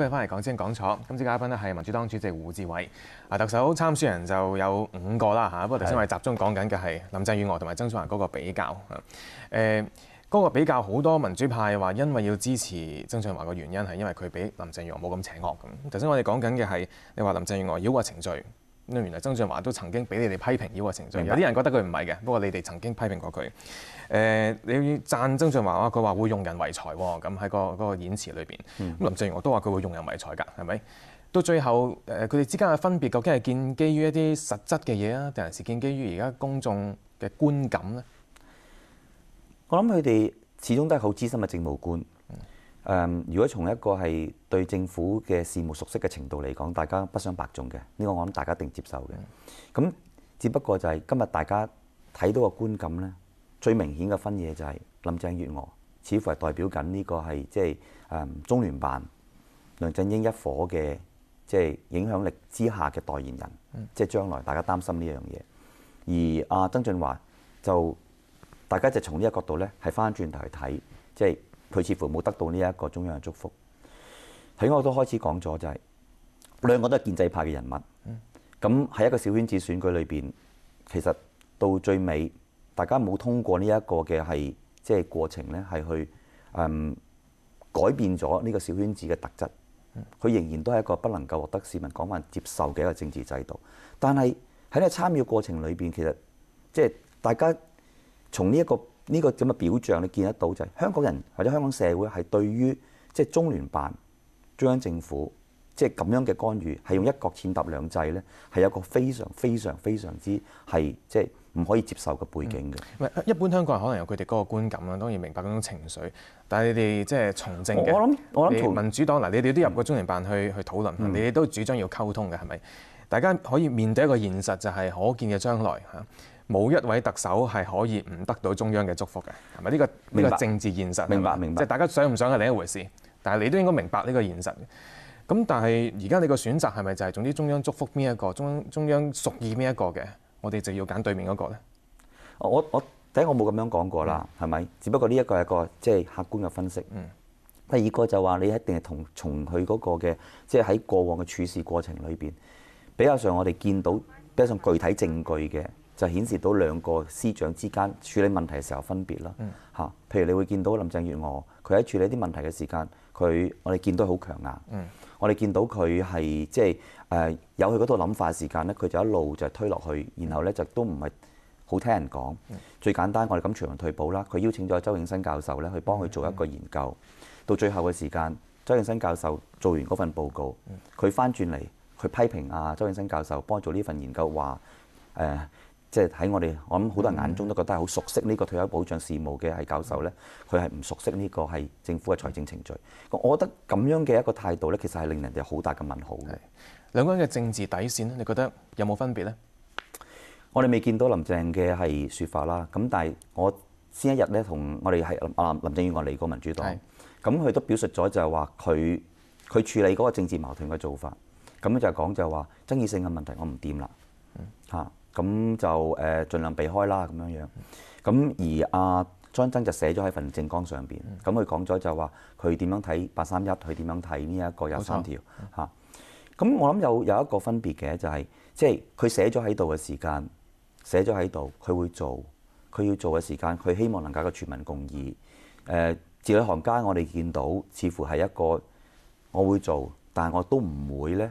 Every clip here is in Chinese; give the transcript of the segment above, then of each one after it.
今日翻嚟講先講錯，今次嘉賓咧係民主黨主席胡志偉，啊特首參選人就有五個啦嚇，不過頭先我哋集中講緊嘅係林鄭月娥同埋曾俊華嗰個比較啊，誒嗰個比較好多民主派話因為要支持曾俊華嘅原因係因為佢比林鄭月娥冇咁邪惡咁，頭先我哋講緊嘅係你話林鄭月娥繞過程序。咁原來曾俊華都曾經俾你哋批評呢個程序，有啲人覺得佢唔係嘅。不過你哋曾經批評過佢誒，你讚曾俊華話佢話會用人為財咁喺個嗰個演詞裏邊咁林鄭月娥都話佢會用人為財㗎，係咪到最後誒佢哋之間嘅分別究竟係建基於一啲實質嘅嘢啊，定係是建基於而家公眾嘅觀感咧？我諗佢哋始終都係好資深嘅政務官。誒，如果從一個係對政府嘅事務熟悉嘅程度嚟講，大家不想白仲嘅，呢個我諗大家一定接受嘅。咁只不過就係今日大家睇到嘅觀感咧，最明顯嘅分野就係林鄭月娥似乎係代表緊呢個係即係誒中聯辦、梁振英一伙嘅即係影響力之下嘅代言人，即係將來大家擔心呢樣嘢。而阿曾俊華就大家就從呢個角度咧係翻轉頭去睇，即係。佢似乎冇得到呢一個中央嘅祝福，喺我都開始講咗就係兩個都係建制派嘅人物，咁喺一個小圈子選舉裏邊，其實到最尾，大家冇通過呢一個嘅係即係過程咧，係去嗯改變咗呢個小圈子嘅特質，佢仍然都係一個不能夠獲得市民廣泛接受嘅一個政治制度。但係喺呢個參与過程裏邊，其實即係大家從呢一個。呢個咁嘅表象，你見得到就係香港人或者香港社會係對於即係中聯辦、中央政府即係咁樣嘅干預，係用一國踐踏兩制咧，係有一個非常非常非常之係即係唔可以接受嘅背景嘅。一般香港人可能有佢哋嗰個觀感啦，當然明白嗰種情緒。但係你哋即係從政嘅，我諗我諗民主黨嗱，你哋都入過中聯辦去去討論，你哋都主張要溝通嘅係咪？大家可以面對一個現實，就係可見嘅將來嚇。冇一位特首係可以唔得到中央嘅祝福嘅，係咪呢個呢個政治現實？明白，明白。即係大家想唔想係另一回事，但係你都應該明白呢個現實。咁但係而家你個選擇係咪就係總之中央祝福邊一個，中央中央屬意邊一個嘅，我哋就要揀對面嗰個咧？我我我第一我冇咁樣講過啦，係咪？只不過呢一個係個即係客觀嘅分析。嗯。第二個就話你一定係同從佢嗰個嘅，即係喺過往嘅處事過程裏邊，比較上我哋見到比較上具體證據嘅。就顯示到兩個司長之間處理問題嘅時候分別啦嚇。譬如你會見到林鄭月娥，佢喺處理啲問題嘅時間，佢我哋見到好強硬。我哋見到佢係即係誒有佢嗰度諗法嘅時間咧，佢就一路就推落去，然後咧就都唔係好聽人講。最簡單，我哋咁全民退保啦。佢邀請咗周永新教授咧去幫佢做一個研究。到最後嘅時間，周永新教授做完嗰份報告，佢翻轉嚟佢批評啊周永新教授幫做呢份研究話誒。即係喺我哋，我諗好多人眼中都覺得係好熟悉呢個退休保障事務嘅係教授呢，佢係唔熟悉呢個係政府嘅財政程序。我覺得咁樣嘅一個態度呢，其實係令人哋好大嘅問號。兩個人嘅政治底線呢，你覺得有冇分別呢？我哋未見到林鄭嘅係説法啦。咁但係我先一日呢，同我哋係林鄭月娥嚟過民主黨，咁佢都表述咗就係話佢佢處理嗰個政治矛盾嘅做法咁就講就話爭議性嘅問題我唔掂啦嚇。咁就誒盡量避開啦，咁樣樣。咁而阿張真就寫咗喺份政綱上邊，咁佢講咗就話佢點樣睇八三一，佢點樣睇呢一個廿三條嚇。咁我諗有有一個分別嘅，就係即係佢寫咗喺度嘅時間，寫咗喺度，佢會做，佢要做嘅時間，佢希望能搞個全民共議。誒，字裏行間我哋見到似乎係一個我會做，但係我都唔會咧。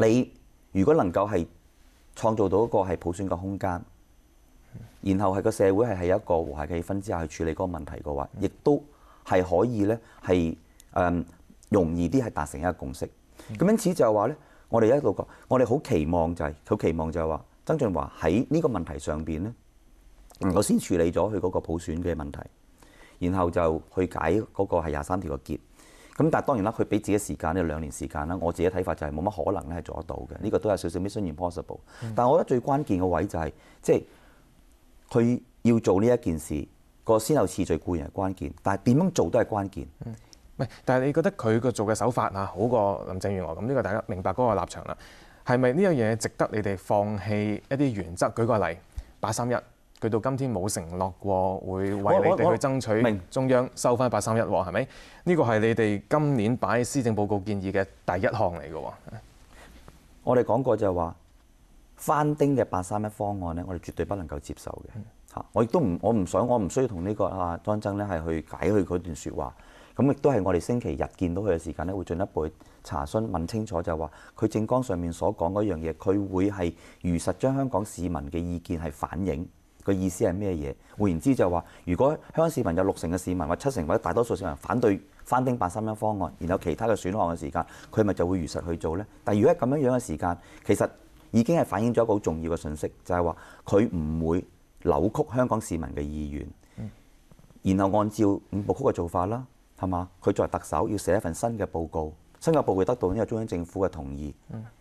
你如果能夠係創造到一個係普選嘅空間，然後係個社會係喺一個和諧嘅氣氛之下去處理嗰個問題嘅話，亦都係可以咧係誒容易啲係達成一個共識。咁因此就係話咧，我哋一路講，我哋好期望就係好期望就係話，曾俊華喺呢個問題上邊咧，能夠先處理咗佢嗰個普選嘅問題，然後就去解嗰個係廿三條嘅結。咁但係當然啦，佢俾自己時間呢兩年時間啦。我自己睇法就係冇乜可能咧係做得到嘅。呢個都有少少 mission i m possible，但我覺得最關鍵嘅位就係即係佢要做呢一件事個先後次序固然係關鍵，但係點樣做都係關鍵。唔但係你覺得佢個做嘅手法啊，好過林鄭月娥咁呢個大家明白嗰個立場啦，係咪呢樣嘢值得你哋放棄一啲原則？舉個例八三一。佢到今天冇承諾過會為你哋去爭取中央收翻八三一喎，係咪呢個係你哋今年擺施政報告建議嘅第一項嚟嘅？我哋講過就係話翻丁嘅八三一方案咧，我哋絕對不能夠接受嘅嚇。我亦都唔我唔想我唔需要同呢個啊張曾咧係去解去嗰段説話咁，亦都係我哋星期日見到佢嘅時間咧，會進一步查詢問清楚就係話佢政綱上面所講嗰樣嘢，佢會係如實將香港市民嘅意見係反映。個意思係咩嘢？換言之就話，如果香港市民有六成嘅市民或七成或者大多數市民反對翻丁八三一方案，然後其他嘅選項嘅時間，佢咪就會如實去做呢？但如果咁樣樣嘅時間，其實已經係反映咗一個好重要嘅信息，就係話佢唔會扭曲香港市民嘅意願，然後按照五部曲嘅做法啦，係嘛？佢作為特首要寫一份新嘅報告，新嘅報告得到呢個中央政府嘅同意。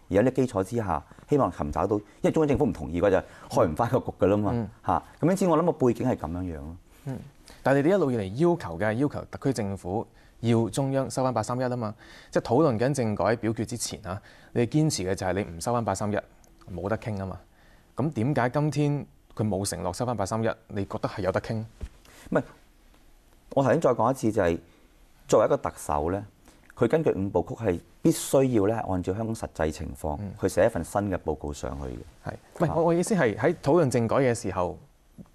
而喺呢基礎之下，希望尋找到，因為中央政府唔同意嘅就開唔翻個局噶啦嘛嚇。咁因此我諗個背景係咁樣樣咯。嗯，但係你哋一路以嚟要求嘅，要求特區政府要中央收翻八三一啊嘛。即係討論緊政改表決之前啊，你堅持嘅就係你唔收翻八三一，冇得傾啊嘛。咁點解今天佢冇承諾收翻八三一？你覺得係有得傾？唔係，我頭先再講一次就係作為一個特首咧。佢根據五部曲係必須要咧，按照香港實際情況去寫一份新嘅報告上去嘅。係，唔係我我意思係喺討論政改嘅時候，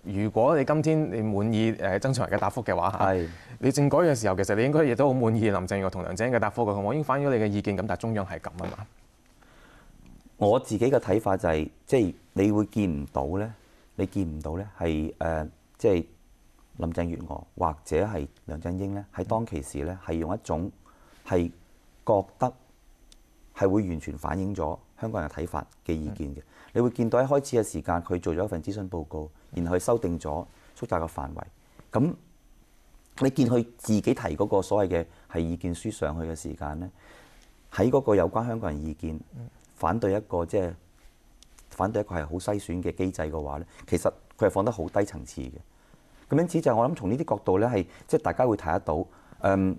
如果你今天你滿意誒曾蔭權嘅答覆嘅話，係你政改嘅時候，其實你應該亦都好滿意林鄭月娥同梁振英嘅答覆嘅。我已經反映咗你嘅意見咁，但係中央係咁啊嘛。我自己嘅睇法就係，即係你會見唔到咧，你見唔到咧，係誒，即係林鄭月娥或者係梁振英咧，喺當其時咧係用一種。係覺得係會完全反映咗香港人嘅睇法嘅意見嘅。你會見到一開始嘅時間，佢做咗一份諮詢報告，然後佢修訂咗縮窄嘅範圍。咁你見佢自己提嗰個所謂嘅係意見書上去嘅時間呢，喺嗰個有關香港人意見反對一個即係反對一個係好篩選嘅機制嘅話呢，其實佢係放得好低層次嘅。咁因此就我諗從呢啲角度呢，係即係大家會睇得到，嗯。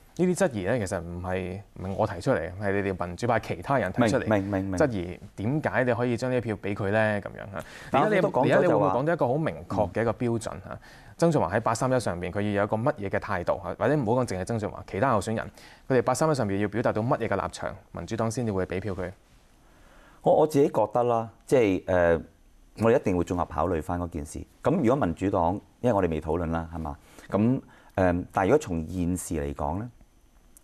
呢啲質疑咧，其實唔係唔係我提出嚟，係你哋民主派其他人提出嚟。明明明。質疑點解你可以將呢一票俾佢咧？咁樣嚇。而家你會而家你會講到一個好明確嘅一個標準嚇。曾俊華喺八三一上邊，佢要有一個乜嘢嘅態度嚇？或者唔好講淨係曾俊華，其他候選人佢哋八三一上邊要表達到乜嘢嘅立場，民主黨先至會俾票佢。我我自己覺得啦，即係誒，我哋一定會綜合考慮翻嗰件事。咁如果民主黨，因為我哋未討論啦，係嘛？咁誒，但係如果從現時嚟講咧？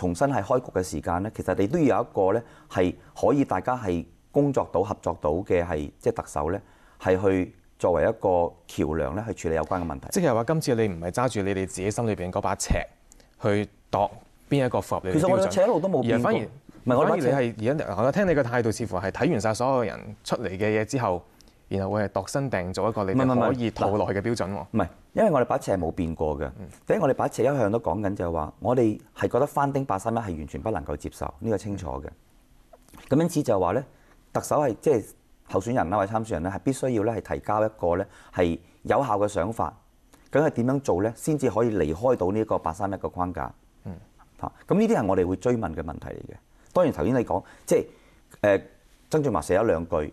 重新係開局嘅時間咧，其實你都要有一個咧，係可以大家係工作到合作到嘅係即係特首咧，係去作為一個橋梁咧，去處理有關嘅問題。即係話今次你唔係揸住你哋自己心裏邊嗰把尺去度邊一個符合你其實我哋尺路都冇變反而唔係我覺得你係而家我聽你嘅態度，似乎係睇完晒所有人出嚟嘅嘢之後。然後會係度身訂造一個你哋可以套落去嘅標準喎。唔係，因為我哋把尺係冇變過嘅。第一，我哋把尺一向都講緊就係話，我哋係覺得翻丁八三一係完全不能夠接受，呢個清楚嘅。咁因此就話咧，特首係即係候選人啦，或參選人咧，係必須要咧係提交一個咧係有效嘅想法，竟係點樣做咧，先至可以離開到呢一個八三一嘅框架。嗯。咁呢啲係我哋會追問嘅問題嚟嘅。當然頭先你講即係誒曾俊華寫咗兩句。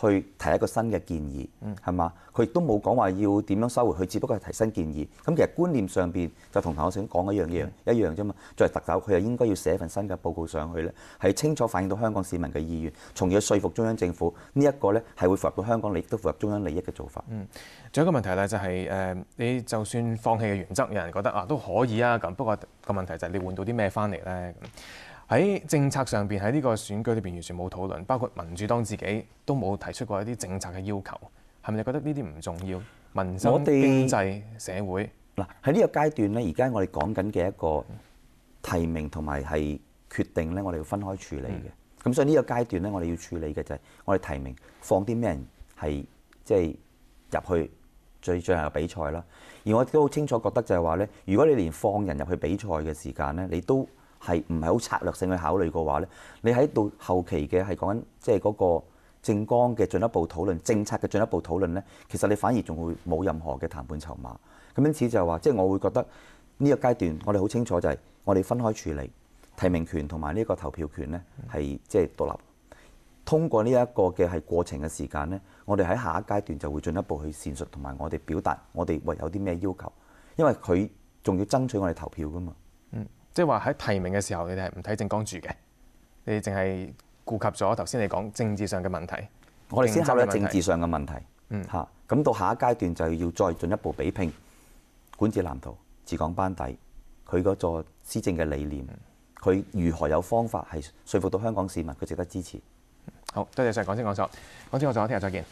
去提一個新嘅建議，係嘛？佢亦都冇講話要點樣收回佢只不過係提新建議。咁其實觀念上邊就同頭先講一樣嘢，一樣啫嘛。作為特首，佢又應該要寫份新嘅報告上去咧，係清楚反映到香港市民嘅意願，從而說服中央政府呢一個咧係會符合到香港利益，都符合中央利益嘅做法。嗯，仲有一個問題咧就係誒，你就算放棄嘅原則，有人覺得啊都可以啊咁，不過個問題就係你換到啲咩翻嚟咧咁。喺政策上邊，喺呢個選舉裏邊完全冇討論，包括民主黨自己都冇提出過一啲政策嘅要求，係咪你覺得呢啲唔重要？民生、經濟、社會。嗱喺呢個階段咧，而家我哋講緊嘅一個提名同埋係決定咧，我哋要分開處理嘅。咁所以呢個階段咧，我哋要處理嘅就係我哋提名放啲咩人係即系入去最最後比賽啦。而我都好清楚覺得就係話咧，如果你連放人入去比賽嘅時間咧，你都係唔係好策略性去考慮嘅話呢你喺到後期嘅係講緊即係嗰個政綱嘅進一步討論，政策嘅進一步討論呢其實你反而仲會冇任何嘅談判籌碼。咁因此就話，即係我會覺得呢個階段我哋好清楚就係我哋分開處理提名權同埋呢個投票權呢係即係獨立。通過呢一個嘅係過程嘅時間呢我哋喺下一階段就會進一步去辯述同埋我哋表達我哋為有啲咩要求，因為佢仲要爭取我哋投票噶嘛。嗯。即係話喺提名嘅時候，你哋係唔睇政綱住嘅，你哋淨係顧及咗頭先你講政治上嘅問題。我哋先考慮政治上嘅問題。嗯，嚇，咁到下一階段就要再進一步比拼管治藍圖、治港班底、佢嗰座施政嘅理念，佢如何有方法係說服到香港市民佢值得支持。好，多謝上港先講咗，港先講咗，聽日再見。